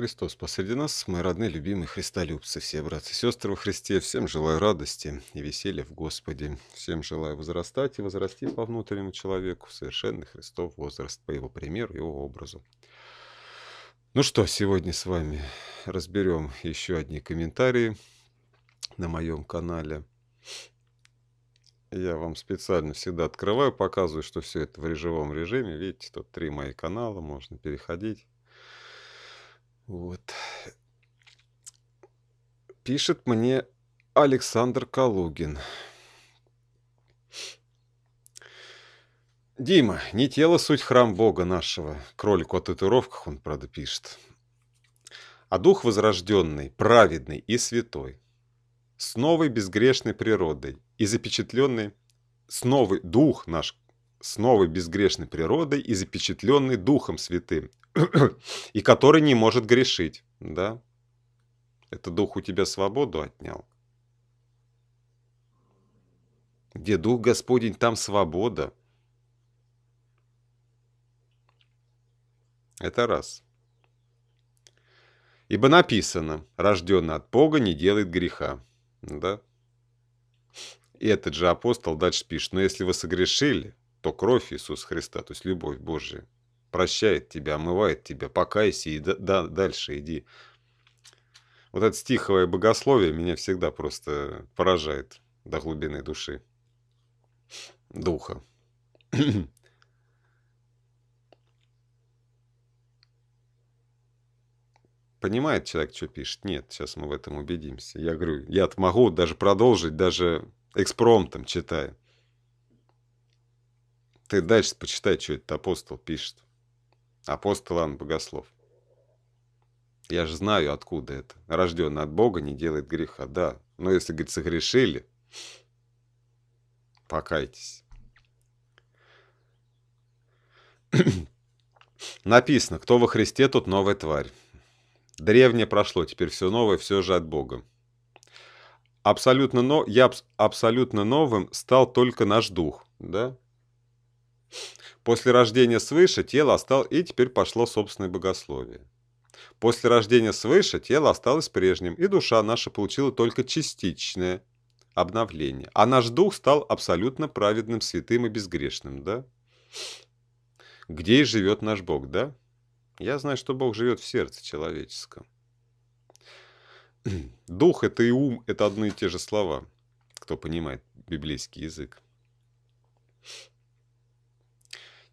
Христос посреди нас, мои родные, любимые христолюбцы, все братцы и сестры во Христе, всем желаю радости и веселья в Господе, всем желаю возрастать и возрасти по внутреннему человеку в совершенный Христов возраст, по его примеру, его образу. Ну что, сегодня с вами разберем еще одни комментарии на моем канале. Я вам специально всегда открываю, показываю, что все это в режевом режиме. Видите, тут три мои канала, можно переходить. Вот. Пишет мне Александр Калугин. Дима, не тело суть храм Бога нашего. Кролику о татуировках он, правда, пишет. А дух возрожденный, праведный и святой. С новой безгрешной природой и запечатленный с новый дух наш с новой безгрешной природой и запечатленный Духом Святым, и который не может грешить, да? Это Дух у тебя свободу отнял. Где Дух Господень, там свобода. Это раз. Ибо написано, рожденный от Бога не делает греха. Да? И этот же апостол дальше пишет, но если вы согрешили, то кровь Иисуса Христа, то есть любовь Божья, прощает тебя, омывает тебя, покайся и да, да, дальше иди. Вот это стиховое богословие меня всегда просто поражает до глубины души, духа. Понимает человек, что пишет? Нет, сейчас мы в этом убедимся. Я говорю, я могу даже продолжить, даже экспромтом читая. Ты дальше почитай, что этот апостол пишет. Апостол Иоанн Богослов. Я же знаю, откуда это. Рожденный от Бога не делает греха, да. Но если, говорит, согрешили, покайтесь. Написано, кто во Христе, тот новая тварь. Древнее прошло, теперь все новое, все же от Бога. Абсолютно но... Я аб... абсолютно новым стал только наш дух, да? После рождения свыше тело осталось, и теперь пошло собственное богословие. После рождения свыше тело осталось прежним, и душа наша получила только частичное обновление. А наш дух стал абсолютно праведным, святым и безгрешным, да? Где и живет наш Бог, да? Я знаю, что Бог живет в сердце человеческом. Дух это и ум – это одно и те же слова, кто понимает библейский язык.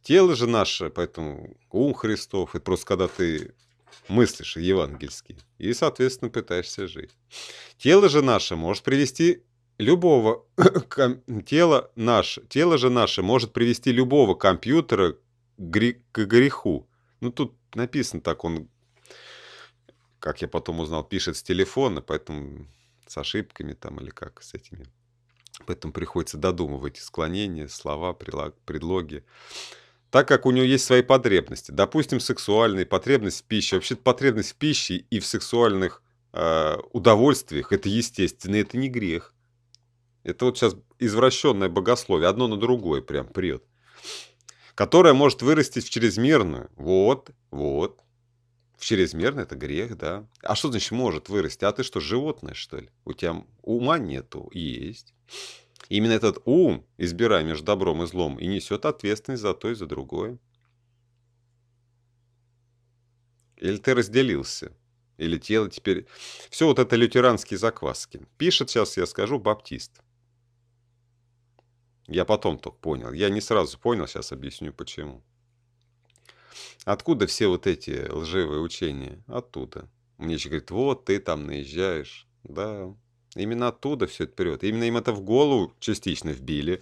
тело же наше, поэтому ум Христов, это просто когда ты мыслишь евангельски и, соответственно, пытаешься жить. Тело же наше может привести любого тело наше, тело же наше может привести любого компьютера к, греху. Ну тут написано так, он, как я потом узнал, пишет с телефона, поэтому с ошибками там или как с этими. Поэтому приходится додумывать склонения, слова, предлоги так как у него есть свои потребности. Допустим, сексуальные, потребность в пище. Вообще-то потребность в пище и в сексуальных э, удовольствиях – это естественно, это не грех. Это вот сейчас извращенное богословие, одно на другое прям прет. Которое может вырасти в чрезмерную. Вот, вот. В чрезмерную, это грех, да. А что значит может вырасти? А ты что, животное, что ли? У тебя ума нету? Есть именно этот ум, избирая между добром и злом, и несет ответственность за то и за другое. Или ты разделился, или тело теперь... Все вот это лютеранские закваски. Пишет сейчас, я скажу, баптист. Я потом только понял. Я не сразу понял, сейчас объясню почему. Откуда все вот эти лживые учения? Оттуда. Мне еще говорит: вот ты там наезжаешь. Да, Именно оттуда все это прет. Именно им это в голову частично вбили.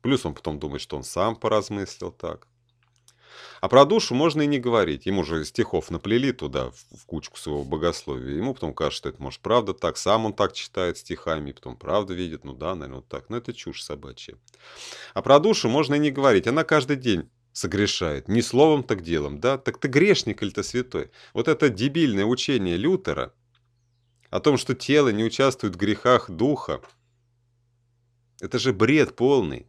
Плюс он потом думает, что он сам поразмыслил так. А про душу можно и не говорить. Ему же стихов наплели туда, в, кучку своего богословия. Ему потом кажется, что это может правда так. Сам он так читает стихами, и потом правда видит. Ну да, наверное, вот так. Но это чушь собачья. А про душу можно и не говорить. Она каждый день согрешает. Не словом, так делом. Да? Так ты грешник или ты святой? Вот это дебильное учение Лютера – о том, что тело не участвует в грехах духа. Это же бред полный.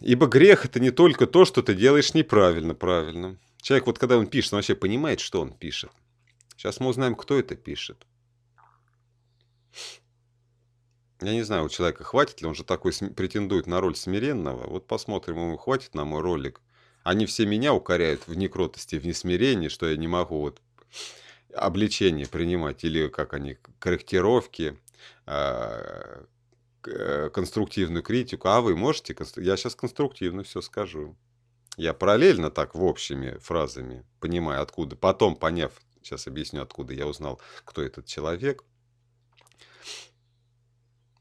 Ибо грех – это не только то, что ты делаешь неправильно правильно. Человек, вот когда он пишет, он вообще понимает, что он пишет. Сейчас мы узнаем, кто это пишет. Я не знаю, у человека хватит ли, он же такой претендует на роль смиренного. Вот посмотрим, ему хватит на мой ролик – они все меня укоряют в некротости, в несмирении, что я не могу вот обличение принимать или как они корректировки, а, э, конструктивную критику. А вы можете? Я сейчас конструктивно все скажу. Я параллельно так в общими фразами понимаю, откуда. Потом, поняв, сейчас объясню, откуда я узнал, кто этот человек.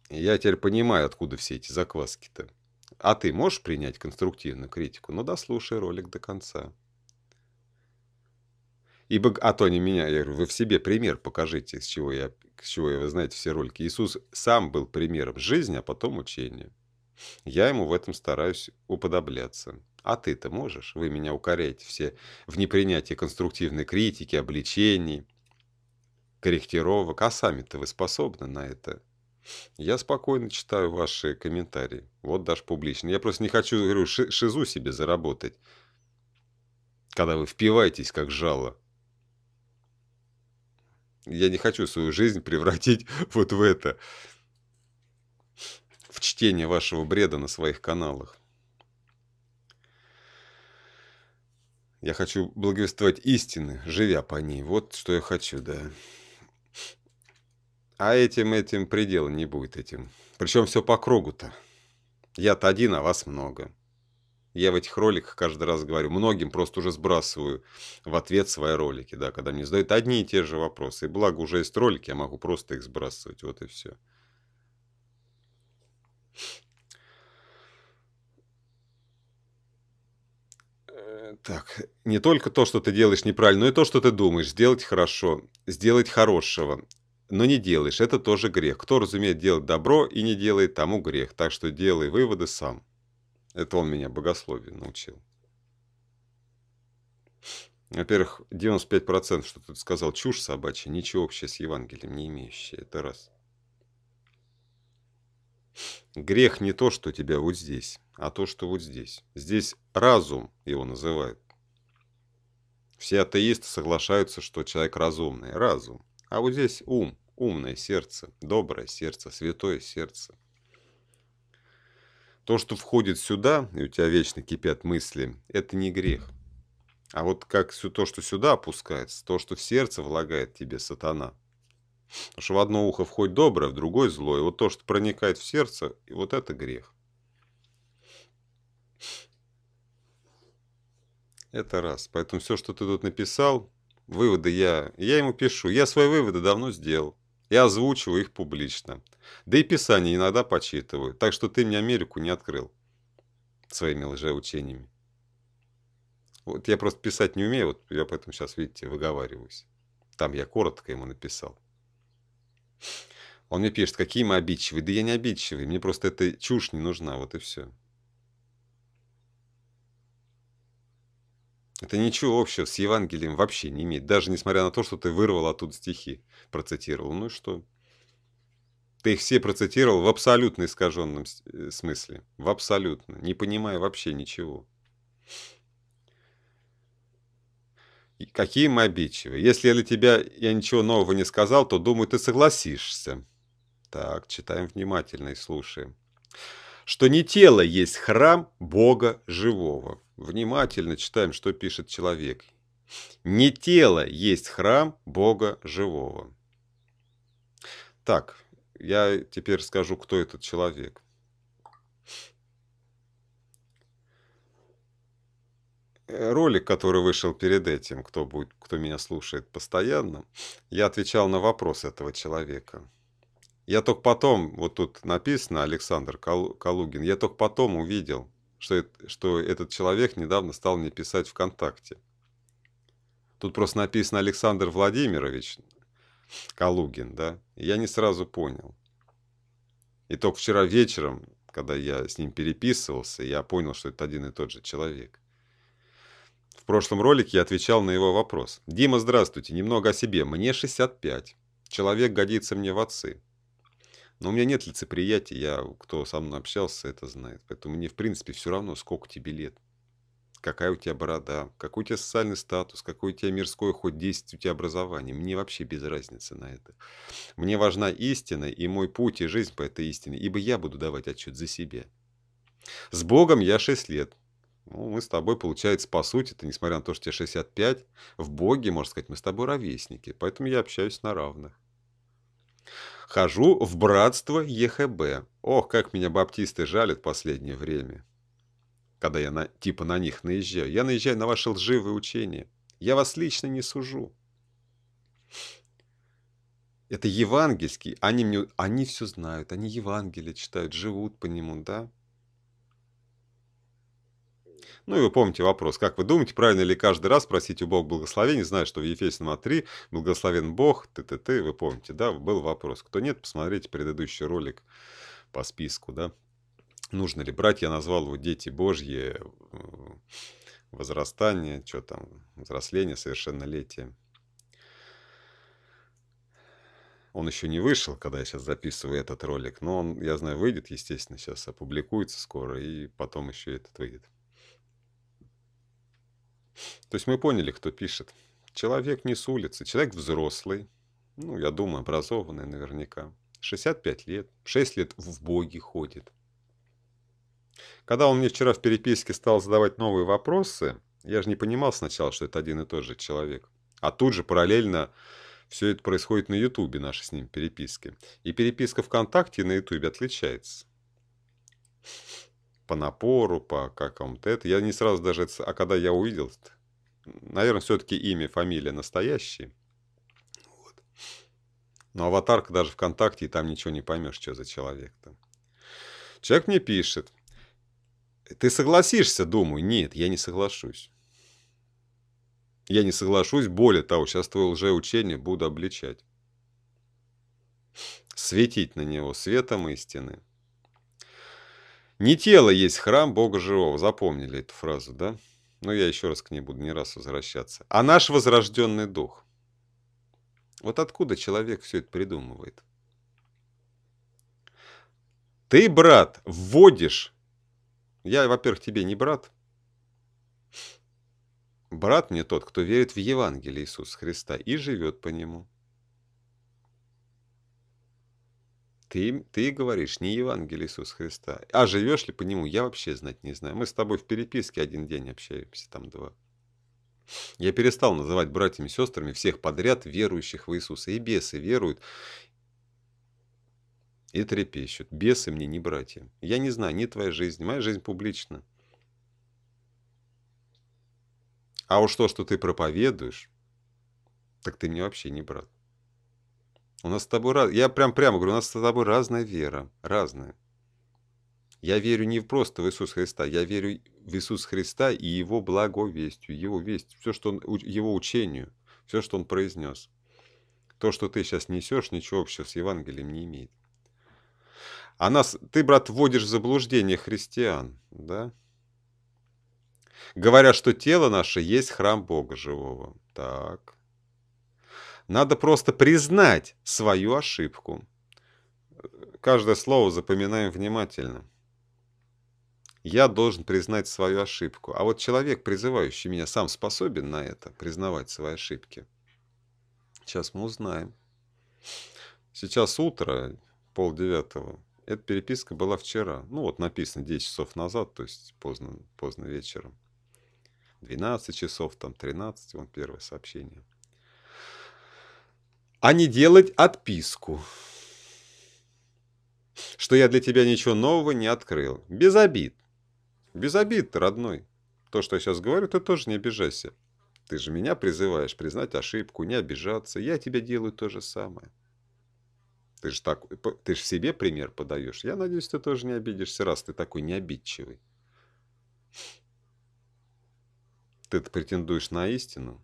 Я теперь понимаю, откуда все эти закваски-то. А ты можешь принять конструктивную критику? Ну, дослушай ролик до конца. Ибо, а то не меня, я говорю, вы в себе пример покажите, с чего я, с чего я, вы знаете, все ролики. Иисус сам был примером жизни, а потом учения. Я ему в этом стараюсь уподобляться. А ты-то можешь? Вы меня укоряете все в непринятии конструктивной критики, обличений, корректировок. А сами-то вы способны на это? Я спокойно читаю ваши комментарии. Вот даже публично. Я просто не хочу, говорю, шизу себе заработать. Когда вы впиваетесь, как жало. Я не хочу свою жизнь превратить вот в это. В чтение вашего бреда на своих каналах. Я хочу благовествовать истины, живя по ней. Вот что я хочу, да. А этим, этим предел не будет этим. Причем все по кругу-то. Я-то один, а вас много. Я в этих роликах каждый раз говорю, многим просто уже сбрасываю в ответ свои ролики, да, когда мне задают одни и те же вопросы. И благо уже есть ролики, я могу просто их сбрасывать, вот и все. Э, так, не только то, что ты делаешь неправильно, но и то, что ты думаешь. Сделать хорошо, сделать хорошего, но не делаешь, это тоже грех. Кто разумеет делать добро и не делает, тому грех. Так что делай выводы сам. Это он меня богословие научил. Во-первых, 95%, что тут сказал, чушь собачья, ничего общего с Евангелием не имеющая. Это раз. Грех не то, что у тебя вот здесь, а то, что вот здесь. Здесь разум его называют. Все атеисты соглашаются, что человек разумный. Разум. А вот здесь ум, умное сердце, доброе сердце, святое сердце. То, что входит сюда, и у тебя вечно кипят мысли, это не грех. А вот как все то, что сюда опускается, то, что в сердце влагает тебе сатана. Потому что в одно ухо входит доброе, в другое злое. Вот то, что проникает в сердце, и вот это грех. Это раз. Поэтому все, что ты тут написал, Выводы я... Я ему пишу. Я свои выводы давно сделал. Я озвучиваю их публично. Да и писание иногда почитываю. Так что ты мне Америку не открыл своими лжеучениями. Вот я просто писать не умею, вот я поэтому сейчас, видите, выговариваюсь. Там я коротко ему написал. Он мне пишет, какие мы обидчивые. Да я не обидчивый, мне просто эта чушь не нужна, вот и все. Это ничего общего с Евангелием вообще не имеет, даже несмотря на то, что ты вырвал оттуда стихи, процитировал. Ну и что? Ты их все процитировал в абсолютно искаженном э, смысле. В абсолютно. Не понимая вообще ничего. И какие мы обидчивы. Если я для тебя я ничего нового не сказал, то, думаю, ты согласишься. Так, читаем внимательно и слушаем. Что не тело есть храм Бога живого внимательно читаем, что пишет человек. «Не тело есть храм Бога живого». Так, я теперь скажу, кто этот человек. Ролик, который вышел перед этим, кто, будет, кто меня слушает постоянно, я отвечал на вопрос этого человека. Я только потом, вот тут написано Александр Калугин, я только потом увидел, что, это, что этот человек недавно стал мне писать ВКонтакте. Тут просто написано Александр Владимирович Калугин, да? я не сразу понял. И только вчера вечером, когда я с ним переписывался, я понял, что это один и тот же человек. В прошлом ролике я отвечал на его вопрос. «Дима, здравствуйте. Немного о себе. Мне 65. Человек годится мне в отцы. Но у меня нет лицеприятия, я, кто со мной общался, это знает. Поэтому мне, в принципе, все равно, сколько тебе лет, какая у тебя борода, какой у тебя социальный статус, какой у тебя мирской хоть 10 у тебя образование. Мне вообще без разницы на это. Мне важна истина, и мой путь и жизнь по этой истине, ибо я буду давать отчет за себя. С Богом я 6 лет. Ну, мы с тобой, получается, по сути, это несмотря на то, что тебе 65, в Боге, можно сказать, мы с тобой ровесники. Поэтому я общаюсь на равных. Хожу в братство ЕХБ. Ох, как меня баптисты жалят в последнее время. Когда я на, типа на них наезжаю, я наезжаю на ваши лживые учения. Я вас лично не сужу. Это евангельский. Они, мне, они все знают, они Евангелие читают, живут по нему, да? Ну и вы помните вопрос, как вы думаете, правильно ли каждый раз просить у Бога благословения, зная, что в Ефесянам 3 благословен Бог, ТТТ, вы помните, да, был вопрос. Кто нет, посмотрите предыдущий ролик по списку, да. Нужно ли брать, я назвал его «Дети Божьи», возрастание, что там, взросление, совершеннолетие. Он еще не вышел, когда я сейчас записываю этот ролик, но он, я знаю, выйдет, естественно, сейчас опубликуется скоро, и потом еще этот выйдет. То есть мы поняли, кто пишет. Человек не с улицы, человек взрослый, ну, я думаю, образованный наверняка. 65 лет, 6 лет в боги ходит. Когда он мне вчера в переписке стал задавать новые вопросы, я же не понимал сначала, что это один и тот же человек. А тут же параллельно все это происходит на Ютубе, наши с ним переписки. И переписка ВКонтакте и на Ютубе отличается по напору, по какому-то это. Я не сразу даже... Это... А когда я увидел, наверное, все-таки имя, фамилия настоящие. Вот. Но аватарка даже ВКонтакте, и там ничего не поймешь, что за человек то Человек мне пишет. Ты согласишься? Думаю, нет, я не соглашусь. Я не соглашусь, более того, сейчас твое лжеучение буду обличать светить на него светом истины. Не тело есть храм Бога живого. Запомнили эту фразу, да? Но я еще раз к ней буду не раз возвращаться. А наш возрожденный дух. Вот откуда человек все это придумывает? Ты, брат, вводишь. Я, во-первых, тебе не брат. Брат мне тот, кто верит в Евангелие Иисуса Христа и живет по нему. Ты, ты говоришь не Евангелие Иисуса Христа. А живешь ли по нему, я вообще знать не знаю. Мы с тобой в переписке один день общаемся, там два. Я перестал называть братьями и сестрами всех подряд верующих в Иисуса. И бесы веруют, и трепещут. Бесы мне не братья. Я не знаю не твоя жизнь, моя жизнь публична. А уж то, что ты проповедуешь, так ты мне вообще не брат. У нас с тобой раз... Я прям прямо говорю, у нас с тобой разная вера. Разная. Я верю не просто в Иисуса Христа, я верю в Иисуса Христа и Его благовестью, Его весть, все, что он, Его учению, все, что Он произнес. То, что ты сейчас несешь, ничего общего с Евангелием не имеет. А нас, ты, брат, вводишь в заблуждение христиан, да? Говоря, что тело наше есть храм Бога живого. Так, надо просто признать свою ошибку. Каждое слово запоминаем внимательно. Я должен признать свою ошибку. А вот человек, призывающий меня, сам способен на это, признавать свои ошибки? Сейчас мы узнаем. Сейчас утро, полдевятого. Эта переписка была вчера. Ну вот написано 10 часов назад, то есть поздно, поздно вечером. 12 часов, там 13, вон первое сообщение а не делать отписку, что я для тебя ничего нового не открыл. Без обид. Без обид, родной. То, что я сейчас говорю, ты тоже не обижайся. Ты же меня призываешь признать ошибку, не обижаться. Я тебе делаю то же самое. Ты же, так, ты же себе пример подаешь. Я надеюсь, ты тоже не обидишься, раз ты такой необидчивый. Ты претендуешь на истину,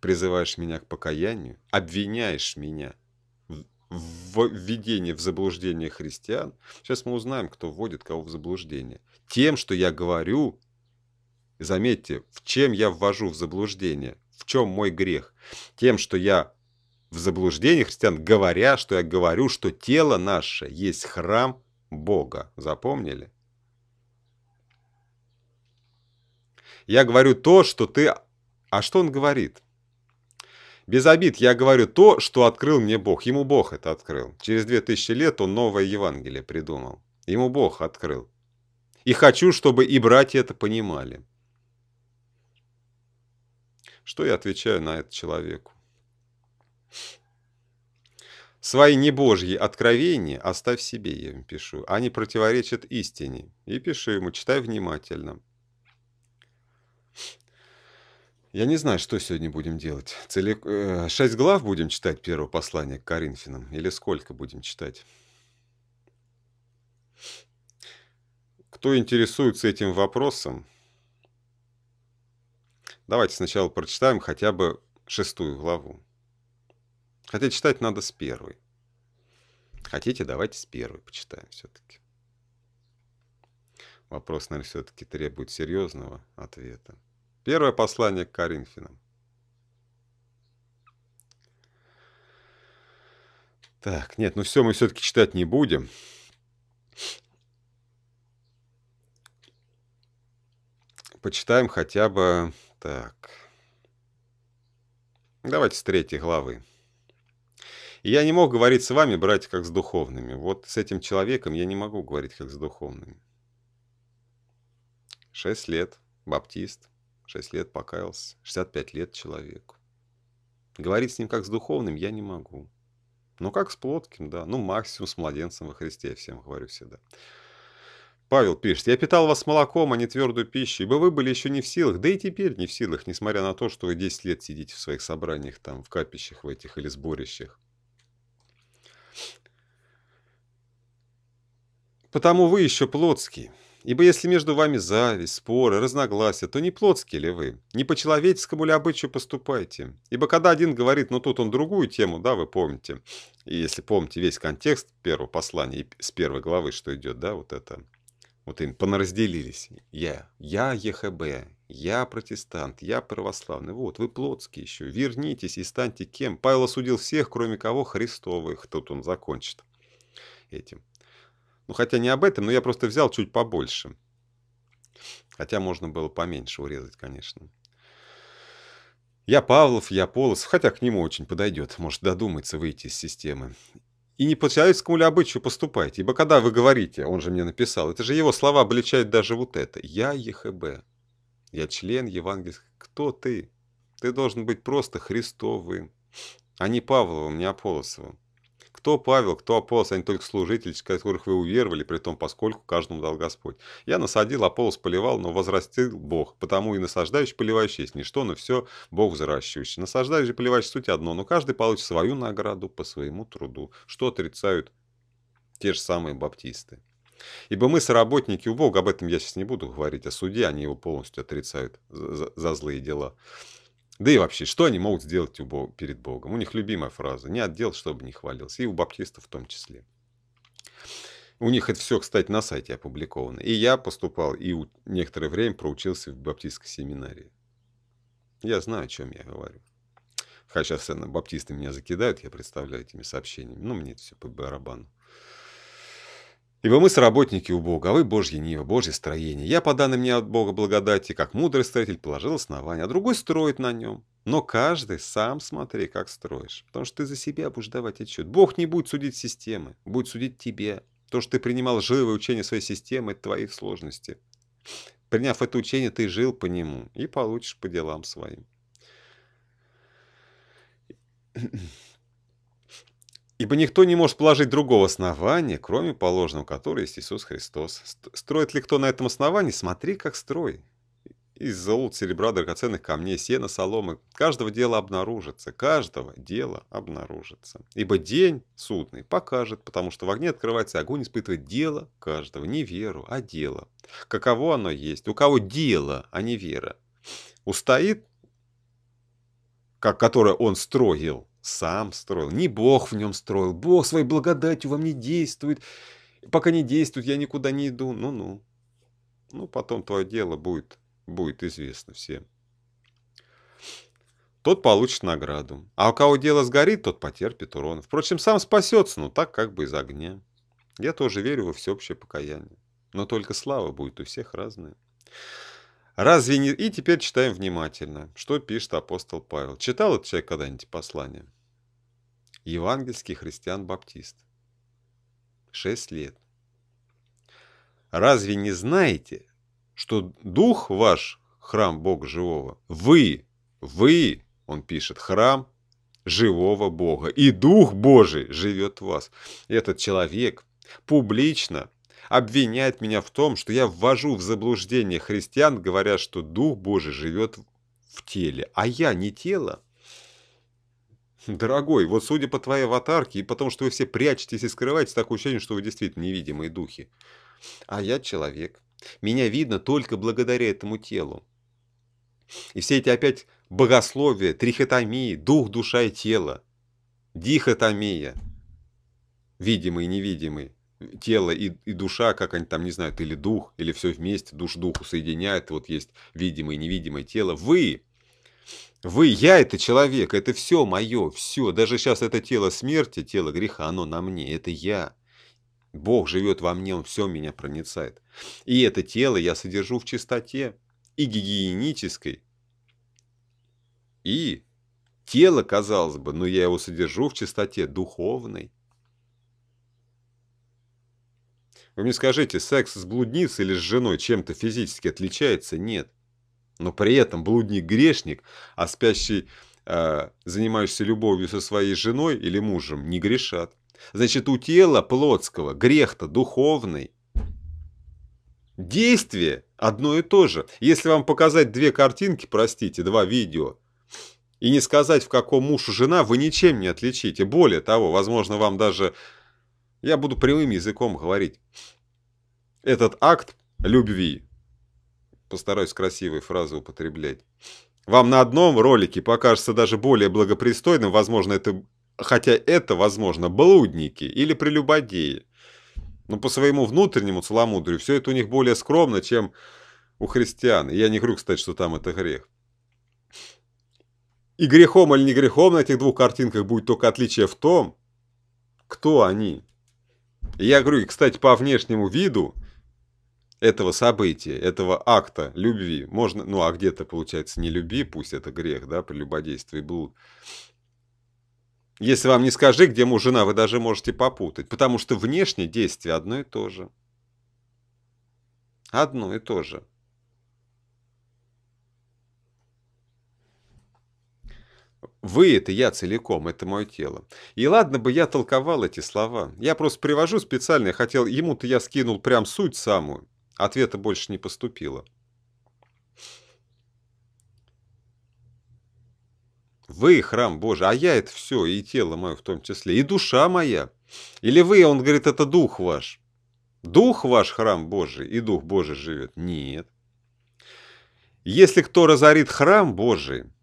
призываешь меня к покаянию, обвиняешь меня в введении в заблуждение христиан. Сейчас мы узнаем, кто вводит кого в заблуждение. Тем, что я говорю, заметьте, в чем я ввожу в заблуждение, в чем мой грех. Тем, что я в заблуждение христиан, говоря, что я говорю, что тело наше есть храм Бога. Запомнили? Я говорю то, что ты... А что он говорит? Без обид, я говорю то, что открыл мне Бог. Ему Бог это открыл. Через две тысячи лет он новое Евангелие придумал. Ему Бог открыл. И хочу, чтобы и братья это понимали. Что я отвечаю на это человеку? Свои небожьи откровения оставь себе, я им пишу. Они противоречат истине. И пишу ему, читай внимательно. Я не знаю, что сегодня будем делать. Целик... Э, шесть глав будем читать Первое послание к Коринфянам? Или сколько будем читать? Кто интересуется этим вопросом, давайте сначала прочитаем хотя бы шестую главу. Хотя читать надо с первой. Хотите, давайте с первой почитаем все-таки. Вопрос, наверное, все-таки требует серьезного ответа. Первое послание к Коринфянам. Так, нет, ну все мы все-таки читать не будем. Почитаем хотя бы... Так. Давайте с третьей главы. я не мог говорить с вами, братья, как с духовными. Вот с этим человеком я не могу говорить, как с духовными. Шесть лет, баптист. 6 лет покаялся, 65 лет человеку. Говорить с ним как с духовным я не могу. Ну как с плотким, да. Ну максимум с младенцем во Христе, я всем говорю всегда. Павел пишет, «Я питал вас молоком, а не твердую пищу, ибо вы были еще не в силах, да и теперь не в силах, несмотря на то, что вы 10 лет сидите в своих собраниях, там, в капищах в этих или сборищах. Потому вы еще плотские, Ибо если между вами зависть, споры, разногласия, то не плотские ли вы? Не по-человеческому ли обычаю поступаете? Ибо когда один говорит, ну тут он другую тему, да, вы помните. И если помните весь контекст первого послания, с первой главы, что идет, да, вот это. Вот им понаразделились. Я, я ЕХБ, я протестант, я православный. Вот, вы плотские еще. Вернитесь и станьте кем. Павел осудил всех, кроме кого Христовых. Тут он закончит этим. Ну, хотя не об этом, но я просто взял чуть побольше. Хотя можно было поменьше урезать, конечно. Я Павлов, я Полос, хотя к нему очень подойдет, может додумается выйти из системы. И не по человеческому ли обычаю поступайте, ибо когда вы говорите, он же мне написал, это же его слова обличают даже вот это. Я ЕХБ, я член евангельского. Кто ты? Ты должен быть просто Христовым, а не Павловым, не Аполосовым. Кто Павел, кто Аполос, они только служители, которых вы уверовали, при том, поскольку каждому дал Господь. Я насадил, Аполос поливал, но возрастил Бог, потому и насаждающий, поливающий есть ничто, но все Бог взращивающий. Насаждающий, поливающий суть одно, но каждый получит свою награду по своему труду, что отрицают те же самые баптисты. Ибо мы соработники у Бога, об этом я сейчас не буду говорить, о а суде они его полностью отрицают за, за, за злые дела. Да и вообще, что они могут сделать Бог, перед Богом? У них любимая фраза «не отдел, чтобы не хвалился», и у баптистов в том числе. У них это все, кстати, на сайте опубликовано. И я поступал, и некоторое время проучился в баптистской семинарии. Я знаю, о чем я говорю. Хотя сейчас баптисты меня закидают, я представляю этими сообщениями. Но ну, мне это все по барабану. Ибо мы сработники у Бога, а вы Божье Нива, Божье строение. Я, по данным мне от Бога благодати, как мудрый строитель, положил основание, а другой строит на нем. Но каждый сам смотри, как строишь. Потому что ты за себя будешь давать отчет. Бог не будет судить системы, будет судить тебе То, что ты принимал живое учение своей системы, это твои сложности. Приняв это учение, ты жил по нему и получишь по делам своим. Ибо никто не может положить другого основания, кроме положенного, которое есть Иисус Христос. Строит ли кто на этом основании, смотри, как строй. Из золот, серебра, драгоценных камней, сена, соломы. Каждого дела обнаружится, каждого дела обнаружится. Ибо день судный покажет, потому что в огне открывается огонь, испытывает дело каждого. Не веру, а дело. Каково оно есть? У кого дело, а не вера? Устоит, как, которое он строил, сам строил, не Бог в нем строил. Бог своей благодатью во мне действует. Пока не действует, я никуда не иду. Ну-ну. Ну, потом твое дело будет, будет известно всем. Тот получит награду. А у кого дело сгорит, тот потерпит урон. Впрочем, сам спасется, но так как бы из огня. Я тоже верю во всеобщее покаяние. Но только слава будет у всех разная. Разве не... И теперь читаем внимательно, что пишет апостол Павел. Читал этот человек когда-нибудь послание? Евангельский христиан-баптист. Шесть лет. Разве не знаете, что дух ваш, храм Бога Живого, вы, вы, он пишет, храм живого Бога, и дух Божий живет в вас. Этот человек публично обвиняет меня в том, что я ввожу в заблуждение христиан, говоря, что Дух Божий живет в теле, а я не тело. Дорогой, вот судя по твоей аватарке и потому, что вы все прячетесь и скрываетесь, такое ощущение, что вы действительно невидимые духи. А я человек. Меня видно только благодаря этому телу. И все эти опять богословия, трихотомии, дух, душа и тело, дихотомия, видимый и невидимый, тело и, и душа, как они там, не знают, или дух, или все вместе, душ духу соединяет, вот есть видимое и невидимое тело. Вы, вы, я это человек, это все мое, все, даже сейчас это тело смерти, тело греха, оно на мне, это я. Бог живет во мне, Он все меня проницает. И это тело я содержу в чистоте и гигиенической, и тело, казалось бы, но я его содержу в чистоте духовной. Вы мне скажите, секс с блудницей или с женой чем-то физически отличается? Нет. Но при этом блудник-грешник, а спящий, э, занимающийся любовью со своей женой или мужем, не грешат. Значит, у тела плотского грех-то духовный. Действие одно и то же. Если вам показать две картинки, простите, два видео, и не сказать, в каком муж и жена, вы ничем не отличите. Более того, возможно, вам даже я буду прямым языком говорить. Этот акт любви, постараюсь красивые фразы употреблять, вам на одном ролике покажется даже более благопристойным, возможно, это, хотя это, возможно, блудники или прелюбодеи. Но по своему внутреннему целомудрию все это у них более скромно, чем у христиан. я не говорю, кстати, что там это грех. И грехом или не грехом на этих двух картинках будет только отличие в том, кто они. Я говорю, кстати, по внешнему виду этого события, этого акта любви, можно, ну а где-то получается не люби, пусть это грех, да, прелюбодействие и блуд. Если вам не скажи, где муж, жена, вы даже можете попутать, потому что внешне действие одно и то же. Одно и то же. Вы – это я целиком, это мое тело. И ладно бы я толковал эти слова. Я просто привожу специально, я хотел, ему-то я скинул прям суть самую. Ответа больше не поступило. Вы – храм Божий, а я – это все, и тело мое в том числе, и душа моя. Или вы, он говорит, это дух ваш. Дух ваш – храм Божий, и дух Божий живет. Нет. Если кто разорит храм Божий –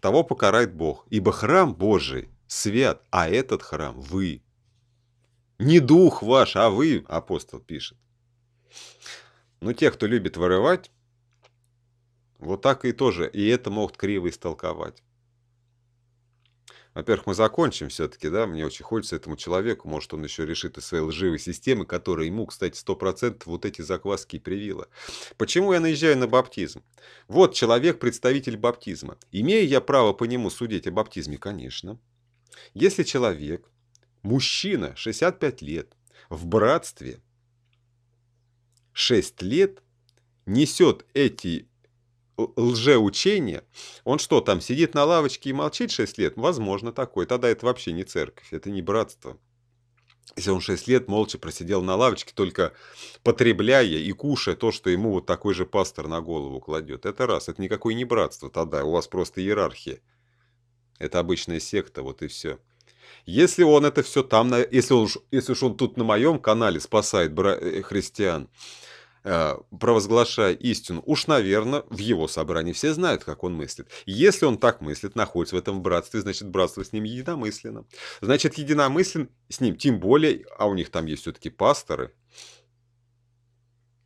того покарает Бог. Ибо храм Божий свят, а этот храм вы. Не дух ваш, а вы, апостол пишет. Но ну, те, кто любит воровать, вот так и тоже, и это могут криво истолковать. Во-первых, мы закончим все-таки, да, мне очень хочется этому человеку, может, он еще решит из своей лживой системы, которая ему, кстати, 100% вот эти закваски и привила. Почему я наезжаю на баптизм? Вот человек, представитель баптизма. Имею я право по нему судить о баптизме? Конечно. Если человек, мужчина, 65 лет, в братстве 6 лет несет эти лжеучение, он что, там сидит на лавочке и молчит 6 лет? Возможно, такой. Тогда это вообще не церковь, это не братство. Если он 6 лет молча просидел на лавочке, только потребляя и кушая то, что ему вот такой же пастор на голову кладет. Это раз, это никакое не братство тогда, у вас просто иерархия. Это обычная секта, вот и все. Если он это все там, если, он, если уж он тут на моем канале спасает э, христиан, Э, провозглашая истину, уж, наверное, в его собрании все знают, как он мыслит. Если он так мыслит, находится в этом братстве, значит, братство с ним единомысленно. Значит, единомыслен с ним, тем более, а у них там есть все-таки пасторы.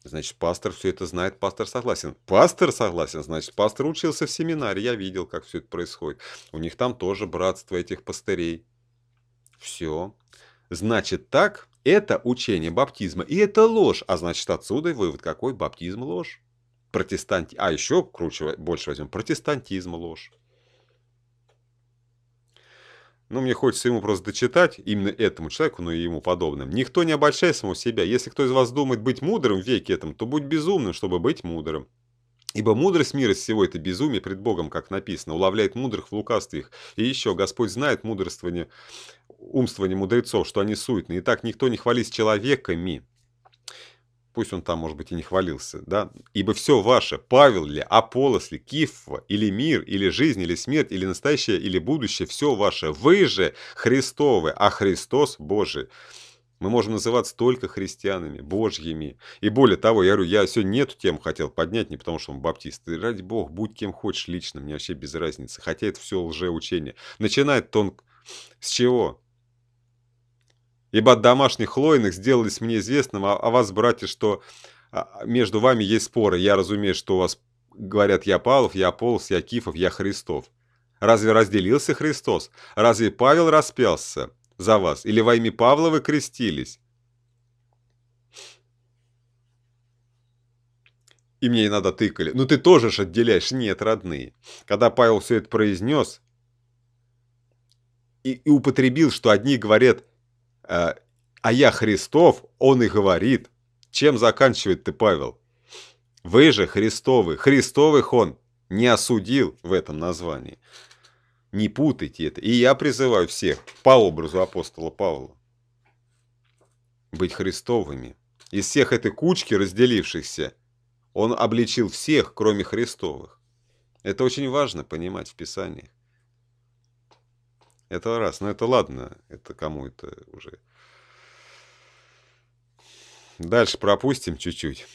Значит, пастор все это знает, пастор согласен. Пастор согласен, значит, пастор учился в семинаре, я видел, как все это происходит. У них там тоже братство этих пастырей. Все. Значит, так это учение баптизма, и это ложь, а значит отсюда и вывод какой? Баптизм – ложь. протестант, А еще круче, больше возьмем, протестантизм – ложь. Ну, мне хочется ему просто дочитать, именно этому человеку, но и ему подобным. Никто не обольщает самого себя. Если кто из вас думает быть мудрым в веке этом, то будь безумным, чтобы быть мудрым. Ибо мудрость мира всего это безумие пред Богом, как написано, улавляет мудрых в лукавстве их. И еще Господь знает мудрствование умствование мудрецов, что они суетны. И так никто не хвались человеками. Пусть он там, может быть, и не хвалился, да? Ибо все ваше, Павел ли, Аполос ли, Кифа, или мир, или жизнь, или смерть, или настоящее, или будущее, все ваше. Вы же Христовы, а Христос Божий. Мы можем называться только христианами, божьими. И более того, я говорю, я сегодня эту тему хотел поднять, не потому что он баптист. И ради бога, будь кем хочешь лично, мне вообще без разницы. Хотя это все лжеучение. Начинает тонк. с чего? Ибо от домашних хлойных сделались мне известным а, а вас, братья, что а, между вами есть споры. Я разумею, что у вас говорят «я Павлов», «я Полос», «я Кифов», «я Христов». Разве разделился Христос? Разве Павел распялся за вас? Или во имя Павла вы крестились? И мне иногда тыкали. Ну ты тоже ж отделяешь. Нет, родные. Когда Павел все это произнес и, и употребил, что одни говорят – Э, а я Христов, он и говорит. Чем заканчивает ты, Павел? Вы же Христовы. Христовых он не осудил в этом названии. Не путайте это. И я призываю всех по образу апостола Павла быть Христовыми. Из всех этой кучки разделившихся он обличил всех, кроме Христовых. Это очень важно понимать в Писаниях. Это раз. Но ну, это ладно. Это кому это уже. Дальше пропустим чуть-чуть.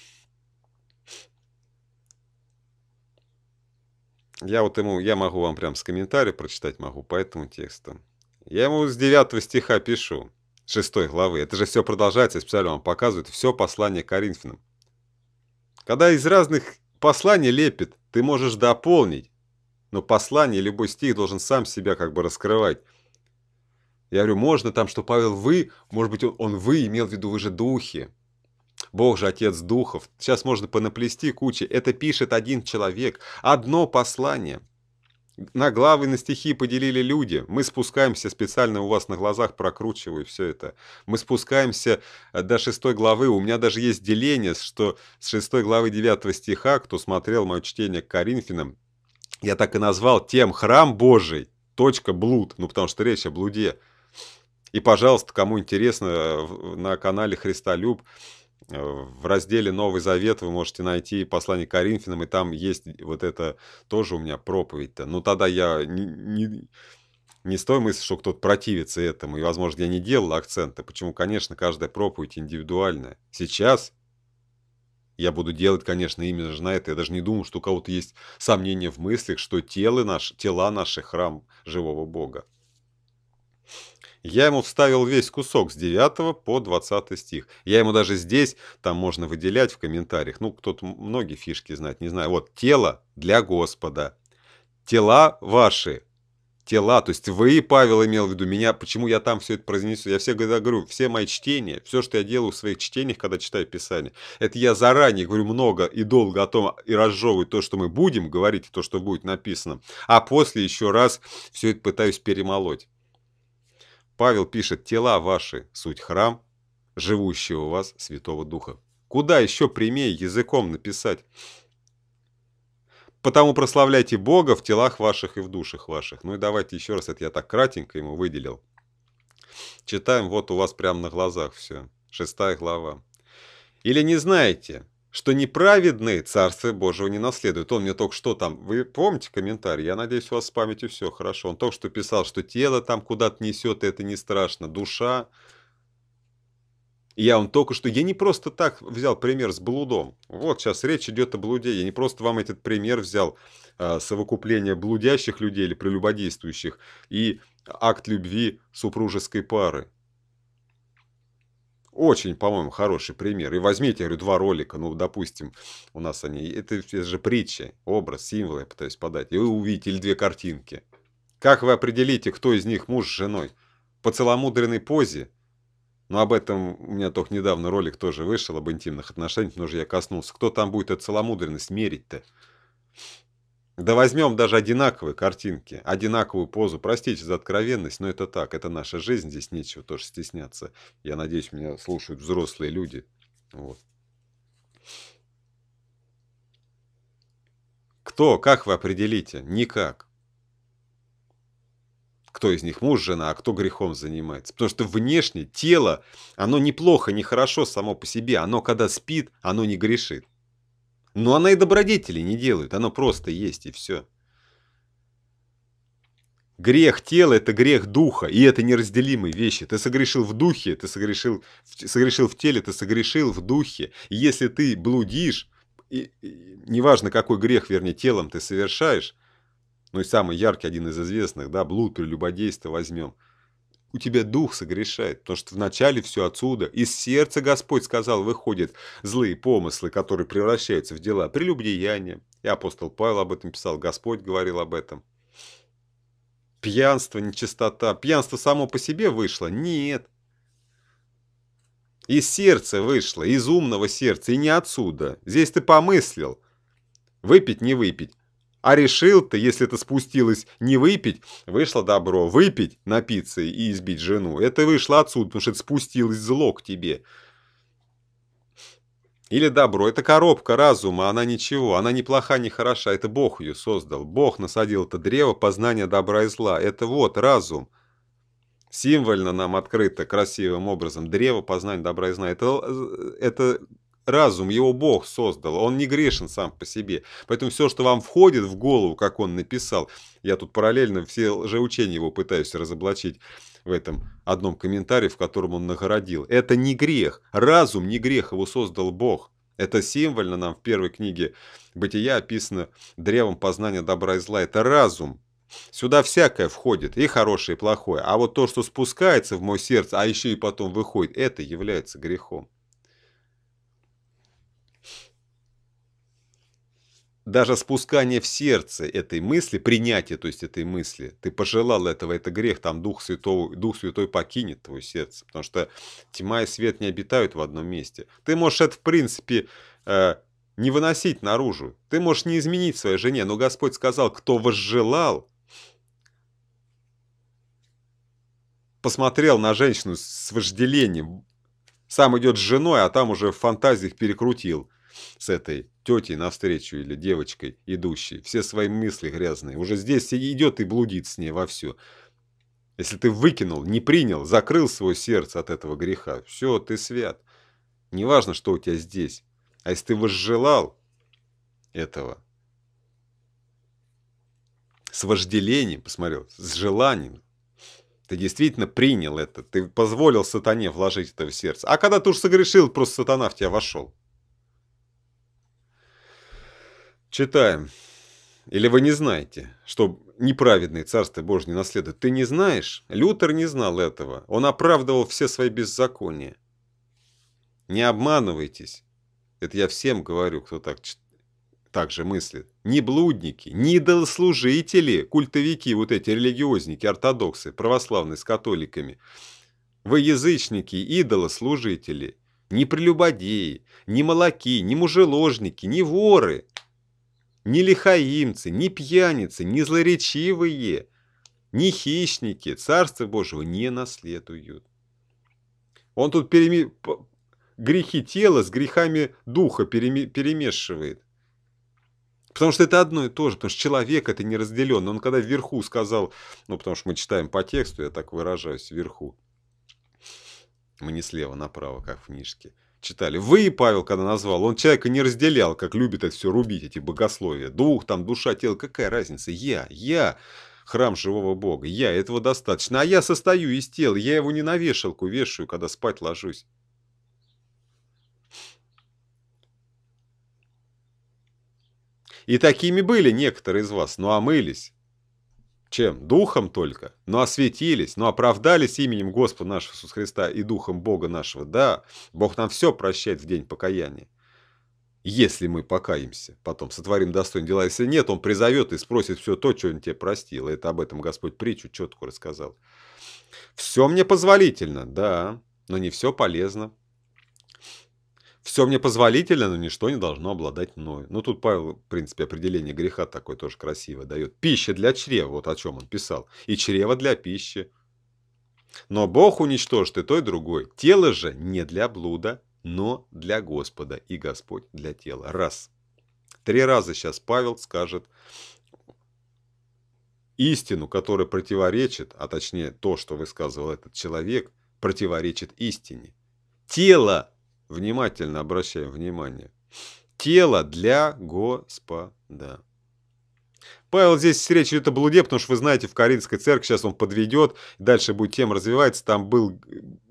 Я вот ему, я могу вам прям с комментария прочитать, могу по этому тексту. Я ему с 9 стиха пишу, 6 главы. Это же все продолжается, специально вам показывают все послание Коринфянам. Когда из разных посланий лепит, ты можешь дополнить но послание, любой стих должен сам себя как бы раскрывать. Я говорю, можно там, что Павел вы, может быть, он, он вы имел в виду, вы же духи. Бог же отец духов. Сейчас можно понаплести кучи. Это пишет один человек. Одно послание. На главы, на стихи поделили люди. Мы спускаемся специально у вас на глазах, прокручиваю все это. Мы спускаемся э, до шестой главы. У меня даже есть деление, что с шестой главы 9 стиха, кто смотрел мое чтение к Коринфянам, я так и назвал тем «Храм Божий, точка блуд», ну, потому что речь о блуде. И, пожалуйста, кому интересно, на канале «Христолюб» э, в разделе «Новый Завет» вы можете найти послание к Коринфянам, и там есть вот это тоже у меня проповедь-то. Но тогда я не, не, не с мысли, что кто-то противится этому, и, возможно, я не делал акцента. Почему, конечно, каждая проповедь индивидуальная. Сейчас я буду делать, конечно, именно же на это. Я даже не думал, что у кого-то есть сомнения в мыслях, что тело наш, тела наши храм живого Бога. Я ему вставил весь кусок с 9 по 20 стих. Я ему даже здесь, там можно выделять в комментариях, ну, кто-то многие фишки знает, не знаю. Вот, тело для Господа, тела ваши тела. То есть вы, Павел, имел в виду меня, почему я там все это произнесу. Я всегда говорю, все мои чтения, все, что я делаю в своих чтениях, когда читаю Писание, это я заранее говорю много и долго о том и разжевываю то, что мы будем говорить, то, что будет написано, а после еще раз все это пытаюсь перемолоть. Павел пишет, тела ваши – суть храм, живущего у вас Святого Духа. Куда еще прямее языком написать? Потому прославляйте Бога в телах ваших и в душах ваших. Ну и давайте еще раз, это я так кратенько ему выделил. Читаем, вот у вас прямо на глазах все. Шестая глава. Или не знаете, что неправедные Царство Божьего не наследуют. Он мне только что там... Вы помните комментарий? Я надеюсь, у вас с памятью все хорошо. Он только что писал, что тело там куда-то несет, и это не страшно. Душа я вам только что... Я не просто так взял пример с блудом. Вот сейчас речь идет о блуде. Я не просто вам этот пример взял э, совокупление блудящих людей или прелюбодействующих и акт любви супружеской пары. Очень, по-моему, хороший пример. И возьмите, я говорю, два ролика, ну, допустим, у нас они... Это, это же притча, образ, символ я пытаюсь подать. И вы увидите или две картинки. Как вы определите, кто из них муж с женой? По целомудренной позе – но об этом у меня только недавно ролик тоже вышел, об интимных отношениях, но же я коснулся. Кто там будет эту целомудренность мерить-то? Да возьмем даже одинаковые картинки, одинаковую позу. Простите за откровенность, но это так, это наша жизнь, здесь нечего тоже стесняться. Я надеюсь, меня слушают взрослые люди. Вот. Кто, как вы определите? Никак кто из них муж, жена, а кто грехом занимается. Потому что внешне тело, оно неплохо, нехорошо само по себе. Оно, когда спит, оно не грешит. Но она и добродетели не делает, оно просто есть и все. Грех тела – это грех духа, и это неразделимые вещи. Ты согрешил в духе, ты согрешил, согрешил в теле, ты согрешил в духе. И если ты блудишь, и, и, неважно какой грех, вернее, телом ты совершаешь, ну и самый яркий, один из известных, да, блуд, прелюбодейство возьмем. У тебя дух согрешает, потому что вначале все отсюда. Из сердца Господь сказал, выходят злые помыслы, которые превращаются в дела прелюбдеяния. И апостол Павел об этом писал, Господь говорил об этом. Пьянство, нечистота. Пьянство само по себе вышло? Нет. Из сердца вышло, из умного сердца, и не отсюда. Здесь ты помыслил. Выпить, не выпить. А решил ты, если это спустилось, не выпить, вышло добро. Выпить, напиться и избить жену. Это вышло отсюда, потому что это спустилось зло к тебе. Или добро. Это коробка разума, она ничего, она неплоха, не хороша. Это Бог ее создал. Бог насадил это древо познания добра и зла. Это вот разум. Символьно нам открыто красивым образом древо познания добра и зла. Это, э, это разум его Бог создал, он не грешен сам по себе. Поэтому все, что вам входит в голову, как он написал, я тут параллельно все же лжеучения его пытаюсь разоблачить в этом одном комментарии, в котором он нагородил. Это не грех, разум не грех, его создал Бог. Это символьно нам в первой книге «Бытия» описано древом познания добра и зла. Это разум, Сюда всякое входит, и хорошее, и плохое. А вот то, что спускается в мое сердце, а еще и потом выходит, это является грехом. даже спускание в сердце этой мысли, принятие, то есть этой мысли, ты пожелал этого, это грех, там Дух Святой, Дух Святой покинет твое сердце, потому что тьма и свет не обитают в одном месте. Ты можешь это, в принципе, э, не выносить наружу. Ты можешь не изменить своей жене, но Господь сказал, кто возжелал, посмотрел на женщину с вожделением, сам идет с женой, а там уже в фантазиях перекрутил – с этой тетей навстречу или девочкой идущей, все свои мысли грязные, уже здесь идет и блудит с ней во все Если ты выкинул, не принял, закрыл свое сердце от этого греха, все, ты свят. не важно что у тебя здесь. А если ты возжелал этого, с вожделением, посмотрел, с желанием, ты действительно принял это, ты позволил сатане вложить это в сердце. А когда ты уж согрешил, просто сатана в тебя вошел. Читаем. Или вы не знаете, что неправедные царство Божье не наследуют? Ты не знаешь? Лютер не знал этого. Он оправдывал все свои беззакония. Не обманывайтесь. Это я всем говорю, кто так, так же мыслит. Не блудники, не идолослужители, культовики, вот эти религиозники, ортодоксы, православные с католиками. Вы язычники, идолослужители, не прелюбодеи, не молоки, не мужеложники, не воры – ни лихаимцы, ни пьяницы, ни злоречивые, ни хищники Царство Божьего не наследуют. Он тут переми... грехи тела с грехами духа переми... перемешивает. Потому что это одно и то же, потому что человек это не разделен. Он когда вверху сказал, ну потому что мы читаем по тексту, я так выражаюсь, вверху. Мы не слева направо, как в книжке читали. Вы, Павел, когда назвал, он человека не разделял, как любит это все рубить, эти богословия. Дух, там, душа, тело, какая разница? Я, я храм живого Бога. Я, этого достаточно. А я состою из тела, я его не на вешалку вешаю, когда спать ложусь. И такими были некоторые из вас, но омылись, чем? Духом только. Но ну, осветились, но ну, оправдались именем Господа нашего Иисуса Христа и Духом Бога нашего. Да, Бог нам все прощает в день покаяния. Если мы покаемся, потом сотворим достойные дела. Если нет, Он призовет и спросит все то, что Он тебе простил. это об этом Господь притчу четко рассказал. Все мне позволительно, да, но не все полезно. Все мне позволительно, но ничто не должно обладать мною. Ну, тут Павел, в принципе, определение греха такое тоже красиво дает. Пища для чрева, вот о чем он писал. И чрево для пищи. Но Бог уничтожит и то, и другой. Тело же не для блуда, но для Господа, и Господь для тела. Раз. Три раза сейчас Павел скажет истину, которая противоречит, а точнее то, что высказывал этот человек, противоречит истине. Тело Внимательно обращаем внимание. Тело для Господа. Павел здесь с речью идет о блуде, потому что вы знаете, в Каринской церкви сейчас он подведет, дальше будет тема развиваться, там был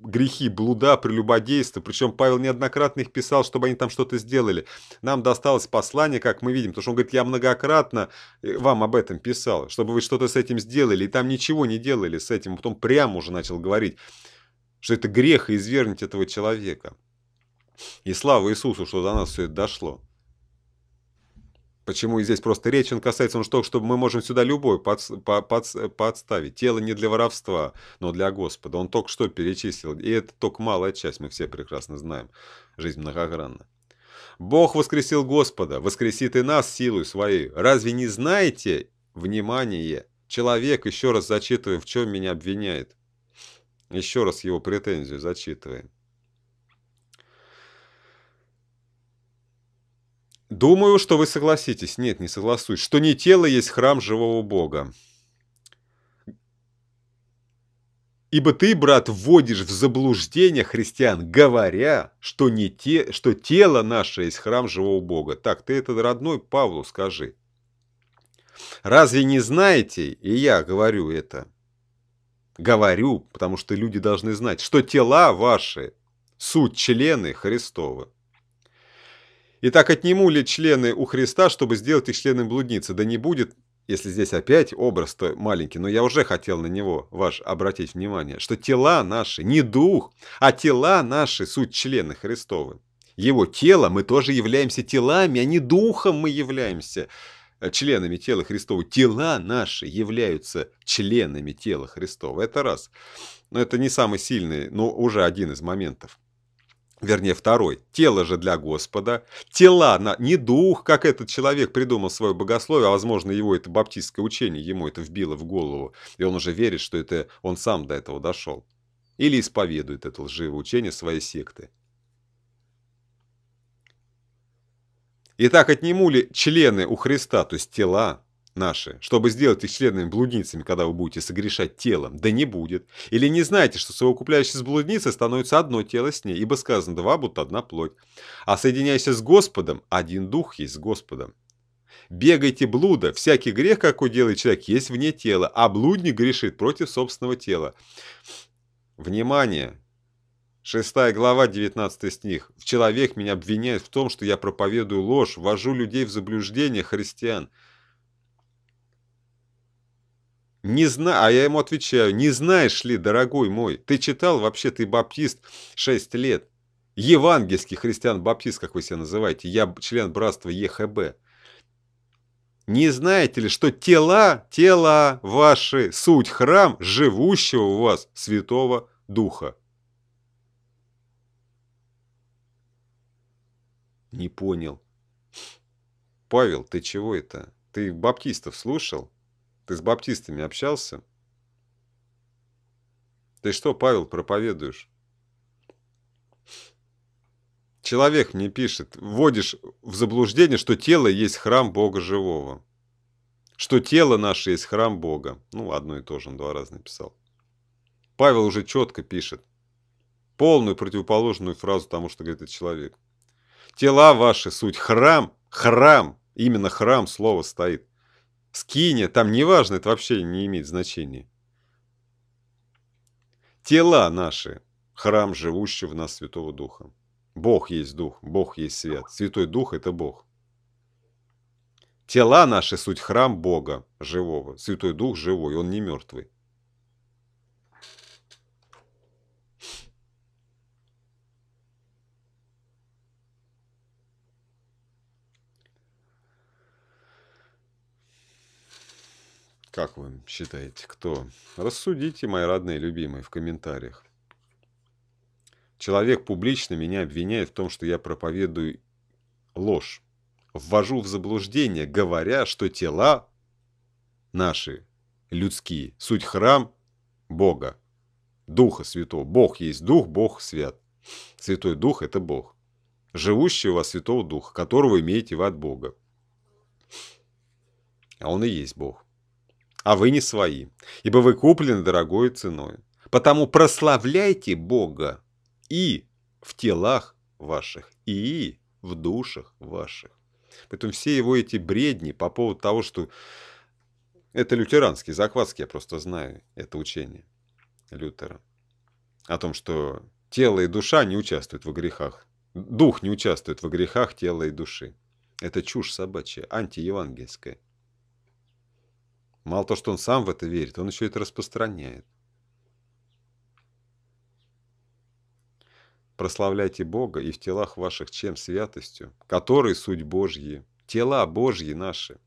грехи блуда, прелюбодейство, причем Павел неоднократно их писал, чтобы они там что-то сделали. Нам досталось послание, как мы видим, потому что он говорит, я многократно э, вам об этом писал, чтобы вы что-то с этим сделали, и там ничего не делали с этим, потом прямо уже начал говорить, что это грех и извернуть этого человека. И слава Иисусу, что до нас все это дошло. Почему и здесь просто речь, он касается, он что, чтобы мы можем сюда любой под, под, под, подставить. Тело не для воровства, но для Господа. Он только что перечислил. И это только малая часть, мы все прекрасно знаем. Жизнь многогранна. Бог воскресил Господа, воскресит и нас силой своей. Разве не знаете, внимание, человек, еще раз зачитываем, в чем меня обвиняет. Еще раз его претензию зачитываем. Думаю, что вы согласитесь, нет, не согласуюсь, что не тело есть храм живого Бога. Ибо ты, брат, вводишь в заблуждение христиан, говоря, что, не те, что тело наше есть храм живого Бога. Так, ты это родной Павлу скажи. Разве не знаете, и я говорю это, говорю, потому что люди должны знать, что тела ваши – суть члены Христовы. И так отниму ли члены у Христа, чтобы сделать их членами блудницы? Да не будет, если здесь опять образ-то маленький, но я уже хотел на него, ваш, обратить внимание, что тела наши, не дух, а тела наши, суть члены Христовы. Его тело, мы тоже являемся телами, а не духом мы являемся э, членами тела Христова. Тела наши являются членами тела Христова. Это раз. Но это не самый сильный, но уже один из моментов вернее второй, тело же для Господа, тела, на, не дух, как этот человек придумал свое богословие, а возможно его это баптистское учение, ему это вбило в голову, и он уже верит, что это он сам до этого дошел. Или исповедует это лживое учение своей секты. Итак, отниму ли члены у Христа, то есть тела, наши, чтобы сделать их членами блудницами, когда вы будете согрешать телом, да не будет. Или не знаете, что совокупляющись с блудницей становится одно тело с ней, ибо сказано два, будто одна плоть. А соединяйся с Господом, один дух есть с Господом. Бегайте блуда, всякий грех, какой делает человек, есть вне тела, а блудник грешит против собственного тела. Внимание! 6 глава, 19 стих. «В человек меня обвиняет в том, что я проповедую ложь, вожу людей в заблуждение христиан». Не зна... А я ему отвечаю, не знаешь ли, дорогой мой, ты читал вообще, ты баптист 6 лет. Евангельский христиан-баптист, как вы себя называете, я член братства ЕХБ. Не знаете ли, что тела, тела ваши, суть храм живущего у вас Святого Духа? Не понял. Павел, ты чего это? Ты баптистов слушал? Ты с баптистами общался? Ты что, Павел, проповедуешь? Человек мне пишет, вводишь в заблуждение, что тело есть храм Бога живого. Что тело наше есть храм Бога. Ну, одно и то же, он два раза написал. Павел уже четко пишет. Полную противоположную фразу тому, что говорит этот человек. Тела ваши, суть храм, храм, именно храм слово стоит скине, там неважно, это вообще не имеет значения. Тела наши, храм живущего в нас Святого Духа. Бог есть Дух, Бог есть свет. Святой Дух – это Бог. Тела наши – суть храм Бога живого. Святой Дух живой, он не мертвый. Как вы считаете, кто? Рассудите, мои родные любимые, в комментариях. Человек публично меня обвиняет в том, что я проповедую ложь. Ввожу в заблуждение, говоря, что тела наши, людские, суть храм Бога, Духа Святого. Бог есть Дух, Бог свят. Святой Дух – это Бог, живущий у вас Святого Духа, которого имеете вы от Бога. А Он и есть Бог а вы не свои, ибо вы куплены дорогой ценой. Потому прославляйте Бога и в телах ваших, и в душах ваших. Поэтому все его эти бредни по поводу того, что это лютеранский захватский, я просто знаю это учение Лютера. О том, что тело и душа не участвуют в грехах. Дух не участвует в грехах тела и души. Это чушь собачья, антиевангельская. Мало то, что он сам в это верит, он еще это распространяет. Прославляйте Бога и в телах ваших чем святостью, которые суть Божьи, тела Божьи наши,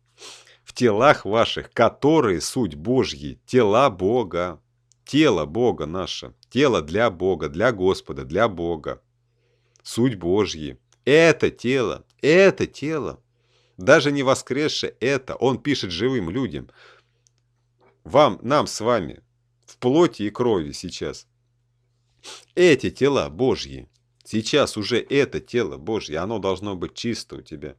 в телах ваших, которые суть Божьи, тела Бога, тело Бога наше, тело для Бога, для Господа, для Бога, суть Божьи. Это тело, это тело, даже не воскресшее это, он пишет живым людям – вам, нам с вами, в плоти и крови сейчас. Эти тела Божьи, сейчас уже это тело Божье, оно должно быть чисто у тебя.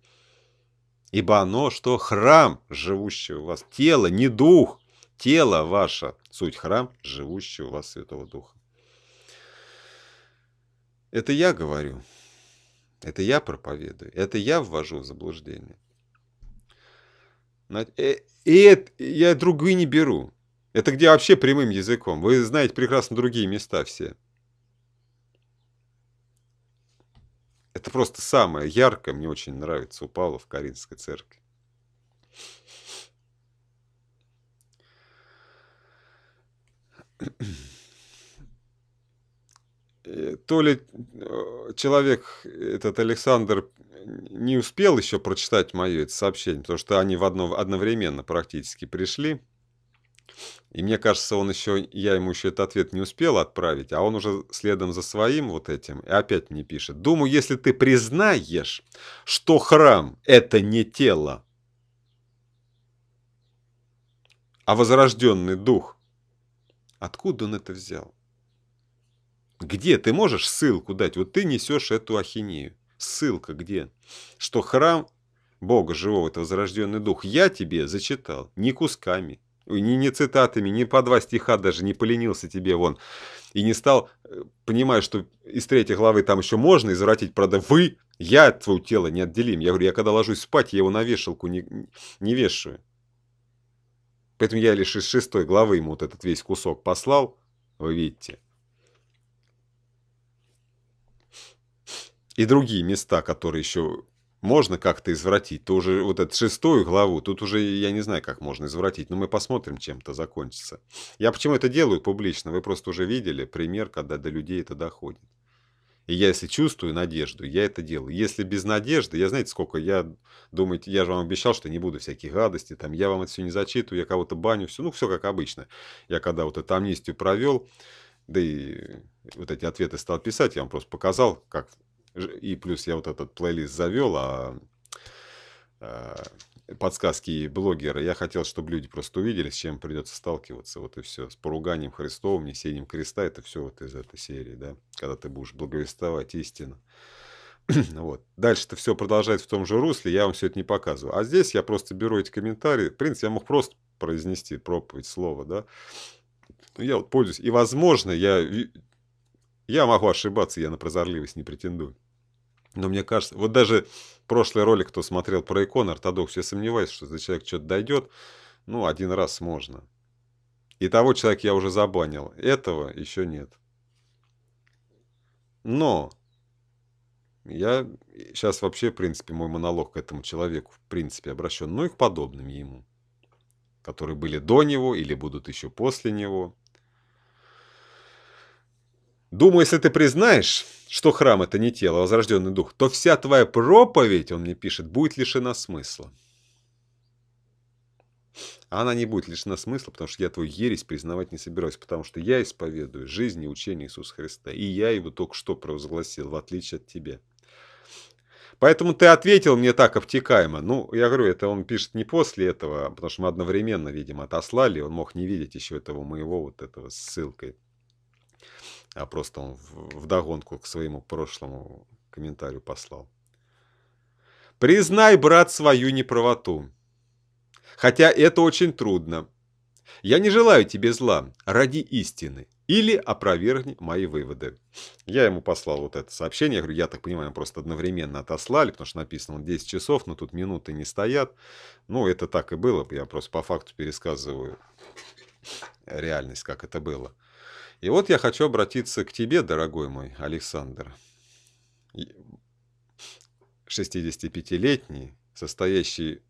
Ибо оно что? Храм живущего у вас. Тело, не дух. Тело ваше, суть храм живущего у вас Святого Духа. Это я говорю. Это я проповедую. Это я ввожу в заблуждение. Э, и, и я другие не беру. Это где вообще прямым языком. Вы знаете прекрасно другие места все. Это просто самое яркое, мне очень нравится, у упало в Каринской церкви. Mm-hmm. Э, то ли э, человек, этот Александр, не успел еще прочитать мое это сообщение, потому что они в одно, одновременно практически пришли. И мне кажется, он еще, я ему еще этот ответ не успел отправить, а он уже следом за своим вот этим и опять мне пишет. Думаю, если ты признаешь, что храм – это не тело, а возрожденный дух, откуда он это взял? Где ты можешь ссылку дать? Вот ты несешь эту ахинею. Ссылка где? Что храм Бога живого, это возрожденный дух, я тебе зачитал не кусками, не, не цитатами, не по два стиха даже не поленился тебе вон. И не стал, э, понимая, что из третьей главы там еще можно извратить, правда, вы, я от твоего тела не отделим. Я говорю, я когда ложусь спать, я его на вешалку не, не вешаю. Поэтому я лишь из шестой главы ему вот этот весь кусок послал, вы видите. и другие места, которые еще можно как-то извратить, то уже вот эту шестую главу, тут уже я не знаю, как можно извратить, но мы посмотрим, чем это закончится. Я почему это делаю публично, вы просто уже видели пример, когда до людей это доходит. И я, если чувствую надежду, я это делаю. Если без надежды, я знаете, сколько я думаете, я же вам обещал, что не буду всяких гадостей, там, я вам это все не зачитываю, я кого-то баню, все, ну, все как обычно. Я когда вот эту амнистию провел, да и вот эти ответы стал писать, я вам просто показал, как и плюс я вот этот плейлист завел, а, а, подсказки блогера Я хотел, чтобы люди просто увидели, с чем придется сталкиваться. Вот и все. С поруганием Христовым, несением креста. Это все вот из этой серии, да. Когда ты будешь благовествовать истину. вот. Дальше то все продолжает в том же русле. Я вам все это не показываю. А здесь я просто беру эти комментарии. В принципе, я мог просто произнести проповедь, слова да. Ну, я вот пользуюсь. И, возможно, я я могу ошибаться, я на прозорливость не претендую. Но мне кажется, вот даже прошлый ролик, кто смотрел про икон, ортодокс, я сомневаюсь, что если человек что-то дойдет, ну, один раз можно. И того человека я уже забанил, этого еще нет. Но я сейчас вообще, в принципе, мой монолог к этому человеку, в принципе, обращен, ну и к подобным ему, которые были до него или будут еще после него. Думаю, если ты признаешь, что храм — это не тело, а возрожденный дух, то вся твоя проповедь, он мне пишет, будет лишена смысла. А она не будет лишена смысла, потому что я твою ересь признавать не собираюсь, потому что я исповедую жизнь и учение Иисуса Христа, и я его только что провозгласил, в отличие от тебя. Поэтому ты ответил мне так обтекаемо. Ну, я говорю, это он пишет не после этого, потому что мы одновременно, видимо, отослали, он мог не видеть еще этого моего вот этого с ссылкой а просто он вдогонку к своему прошлому комментарию послал. «Признай, брат, свою неправоту. Хотя это очень трудно. Я не желаю тебе зла ради истины. Или опровергни мои выводы». Я ему послал вот это сообщение. Я говорю, я так понимаю, просто одновременно отослали, потому что написано он 10 часов, но тут минуты не стоят. Ну, это так и было. Я просто по факту пересказываю реальность, как это было. И вот я хочу обратиться к тебе, дорогой мой Александр. 65-летний, состоящий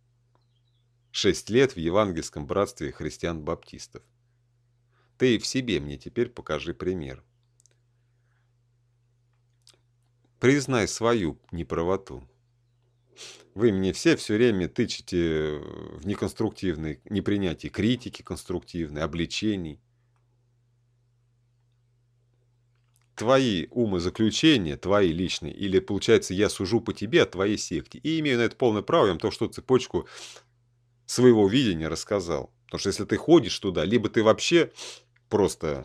6 лет в Евангельском братстве христиан-баптистов. Ты в себе мне теперь покажи пример. Признай свою неправоту. Вы мне все все время тычете в неконструктивной, непринятии критики конструктивной, обличений – твои умы заключения твои личные, или, получается, я сужу по тебе от твоей секте. И имею на это полное право, я вам то, что цепочку своего видения рассказал. Потому что если ты ходишь туда, либо ты вообще просто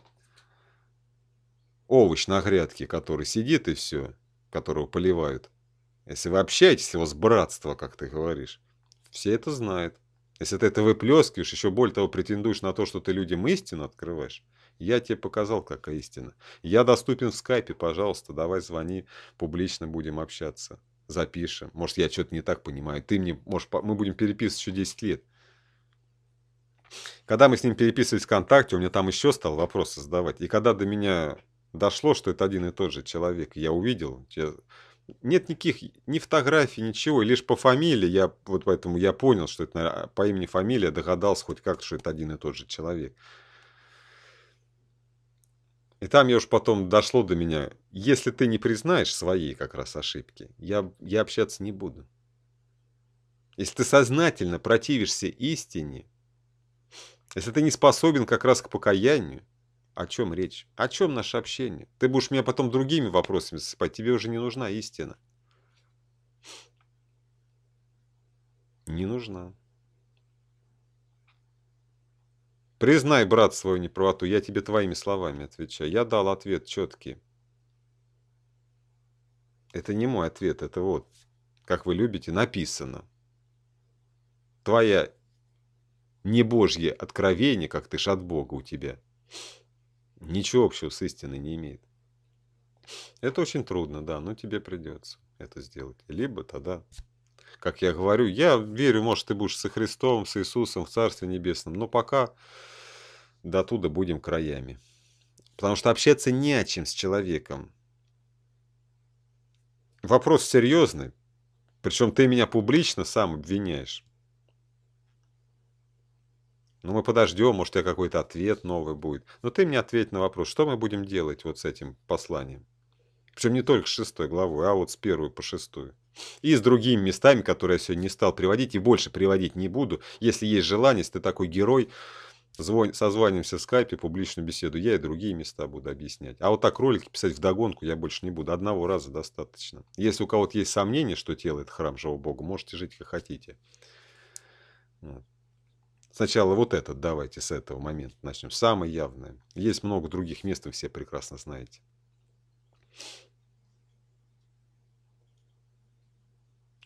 овощ на грядке, который сидит и все, которого поливают. Если вы общаетесь его с братства, как ты говоришь, все это знают. Если ты это выплескиваешь, еще более того, претендуешь на то, что ты людям истину открываешь, я тебе показал, какая истина. Я доступен в скайпе, пожалуйста, давай звони, публично будем общаться. Запишем. Может, я что-то не так понимаю. Ты мне, может, мы будем переписывать еще 10 лет. Когда мы с ним переписывались ВКонтакте, у меня там еще стал вопросы задавать. И когда до меня дошло, что это один и тот же человек, я увидел, нет никаких, ни фотографий, ничего, лишь по фамилии, я, вот поэтому я понял, что это наверное, по имени фамилия, догадался хоть как, что это один и тот же человек. И там я уж потом дошло до меня, если ты не признаешь свои как раз ошибки, я, я общаться не буду. Если ты сознательно противишься истине, если ты не способен как раз к покаянию, о чем речь? О чем наше общение? Ты будешь меня потом другими вопросами засыпать, тебе уже не нужна истина. Не нужна. Признай, брат, свою неправоту, я тебе твоими словами отвечаю. Я дал ответ четкий. Это не мой ответ, это вот, как вы любите, написано. Твоя небожье откровение, как ты ж от Бога у тебя, ничего общего с истиной не имеет. Это очень трудно, да, но тебе придется это сделать. Либо тогда, как я говорю, я верю, может, ты будешь со Христом, с Иисусом в Царстве Небесном, но пока до туда будем краями. Потому что общаться не о чем с человеком. Вопрос серьезный. Причем ты меня публично сам обвиняешь. Ну, мы подождем, может, я какой-то ответ новый будет. Но ты мне ответь на вопрос, что мы будем делать вот с этим посланием. Причем не только с шестой главой, а вот с первой по шестую. И с другими местами, которые я сегодня не стал приводить и больше приводить не буду. Если есть желание, если ты такой герой, Звон, созвонимся в скайпе, публичную беседу. Я и другие места буду объяснять. А вот так ролики писать вдогонку я больше не буду. Одного раза достаточно. Если у кого-то есть сомнения, что тело – это храм живого Бога, можете жить как хотите. Ну, сначала вот этот давайте с этого момента начнем. Самое явное. Есть много других мест, вы все прекрасно знаете.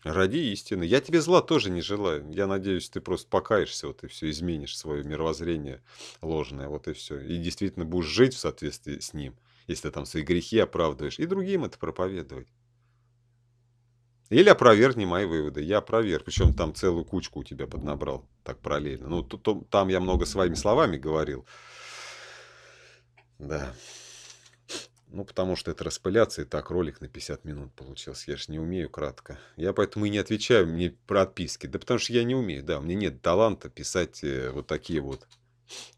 Ради истины. Я тебе зла тоже не желаю. Я надеюсь, ты просто покаешься, вот и все, изменишь свое мировоззрение ложное, вот и все. И действительно будешь жить в соответствии с ним, если ты там свои грехи оправдываешь, и другим это проповедовать. Или опровергни мои выводы. Я опроверг. Причем там целую кучку у тебя поднабрал так параллельно. Ну, то, то, там я много своими словами говорил. Да. Ну, потому что это распыляться, и так ролик на 50 минут получился. Я же не умею кратко. Я поэтому и не отвечаю мне про отписки. Да потому что я не умею, да. У меня нет таланта писать э, вот такие вот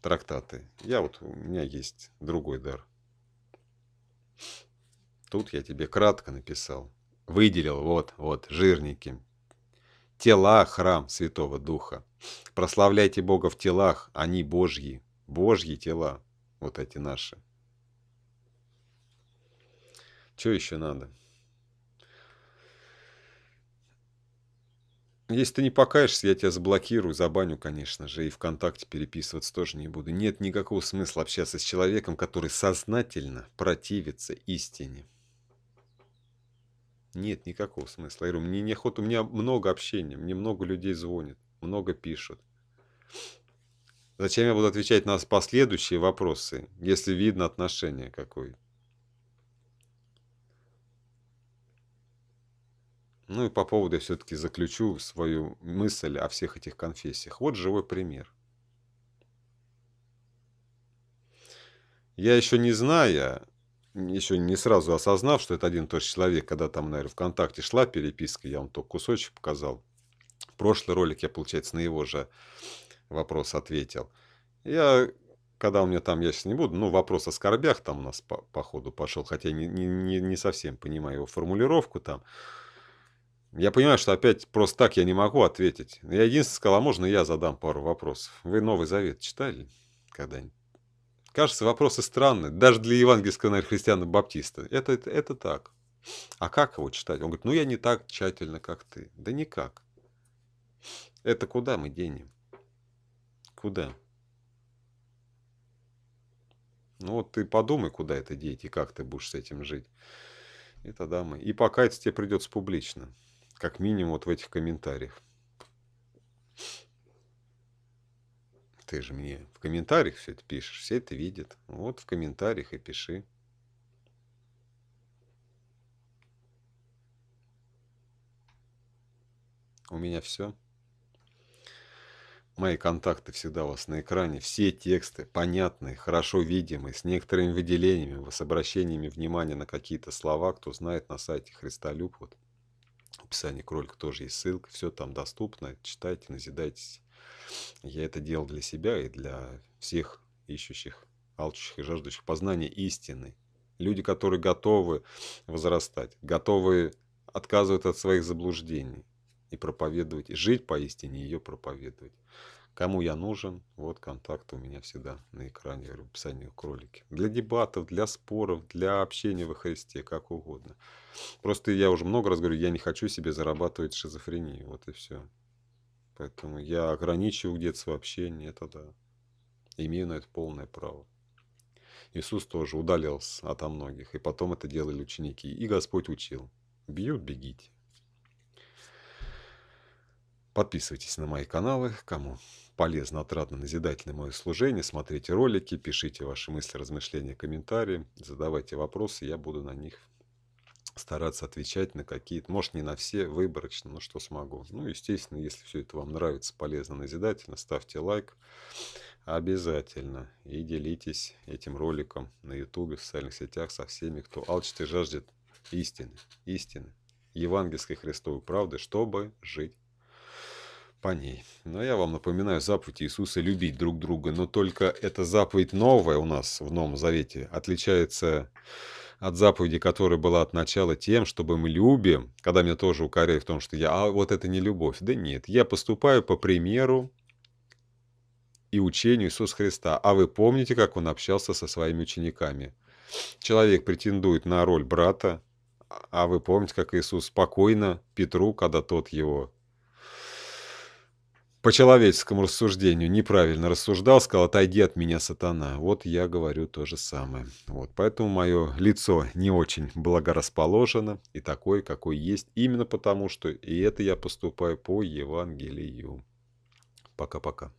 трактаты. Я вот, у меня есть другой дар. Тут я тебе кратко написал. Выделил, вот, вот, жирники. Тела – храм Святого Духа. Прославляйте Бога в телах, они Божьи. Божьи тела, вот эти наши. Что еще надо? Если ты не покаешься, я тебя заблокирую, забаню, конечно же, и ВКонтакте переписываться тоже не буду. Нет никакого смысла общаться с человеком, который сознательно противится истине. Нет никакого смысла. Я говорю, мне неохота, у меня много общения, мне много людей звонит, много пишут. Зачем я буду отвечать на последующие вопросы, если видно отношение какое-то? Ну и по поводу я все-таки заключу свою мысль о всех этих конфессиях. Вот живой пример. Я еще не зная, еще не сразу осознав, что это один и тот же человек, когда там, наверное, ВКонтакте шла переписка, я вам только кусочек показал. В прошлый ролик я, получается, на его же вопрос ответил. Я, когда у меня там, я сейчас не буду, ну, вопрос о скорбях там у нас по, по ходу пошел, хотя не, не, не совсем понимаю его формулировку там. Я понимаю, что опять просто так я не могу ответить. Я единственное сказала, можно я задам пару вопросов? Вы Новый Завет читали когда-нибудь? Кажется, вопросы странные, даже для евангельского, наверное, христиана-баптиста. Это, это, это так. А как его читать? Он говорит, ну я не так тщательно, как ты. Да никак. Это куда мы денем? Куда? Ну вот ты подумай, куда это деть и как ты будешь с этим жить. И тогда мы. И покаяться тебе придется публично как минимум вот в этих комментариях. Ты же мне в комментариях все это пишешь, все это видят. Вот в комментариях и пиши. У меня все. Мои контакты всегда у вас на экране. Все тексты понятные, хорошо видимые, с некоторыми выделениями, с обращениями внимания на какие-то слова. Кто знает, на сайте Христолюб. Вот описании к ролику тоже есть ссылка. Все там доступно. Читайте, назидайтесь. Я это делал для себя и для всех ищущих, алчущих и жаждущих познания истины. Люди, которые готовы возрастать, готовы отказывать от своих заблуждений и проповедовать, и жить поистине, и ее проповедовать. Кому я нужен, вот контакты у меня всегда на экране в описании к ролике. Для дебатов, для споров, для общения во Христе, как угодно. Просто я уже много раз говорю, я не хочу себе зарабатывать шизофрению, вот и все. Поэтому я ограничиваю где-то свое общение, это да. Имею на это полное право. Иисус тоже удалялся ото многих, и потом это делали ученики. И Господь учил. Бьют, бегите. Подписывайтесь на мои каналы, кому полезно, отрадно, назидательно мое служение. Смотрите ролики, пишите ваши мысли, размышления, комментарии, задавайте вопросы, я буду на них стараться отвечать на какие-то, может, не на все, выборочно, но что смогу. Ну, естественно, если все это вам нравится, полезно, назидательно, ставьте лайк обязательно и делитесь этим роликом на YouTube, в социальных сетях со всеми, кто алчит и жаждет истины, истины, евангельской Христовой правды, чтобы жить по ней. Но я вам напоминаю заповедь Иисуса любить друг друга, но только эта заповедь новая у нас в Новом Завете отличается от заповеди, которая была от начала тем, чтобы мы любим, когда меня тоже укоряют в том, что я, а вот это не любовь. Да нет, я поступаю по примеру и учению Иисуса Христа. А вы помните, как он общался со своими учениками? Человек претендует на роль брата, а вы помните, как Иисус спокойно Петру, когда тот его по человеческому рассуждению неправильно рассуждал, сказал, отойди от меня, сатана. Вот я говорю то же самое. Вот, поэтому мое лицо не очень благорасположено и такое, какое есть, именно потому что и это я поступаю по Евангелию. Пока-пока.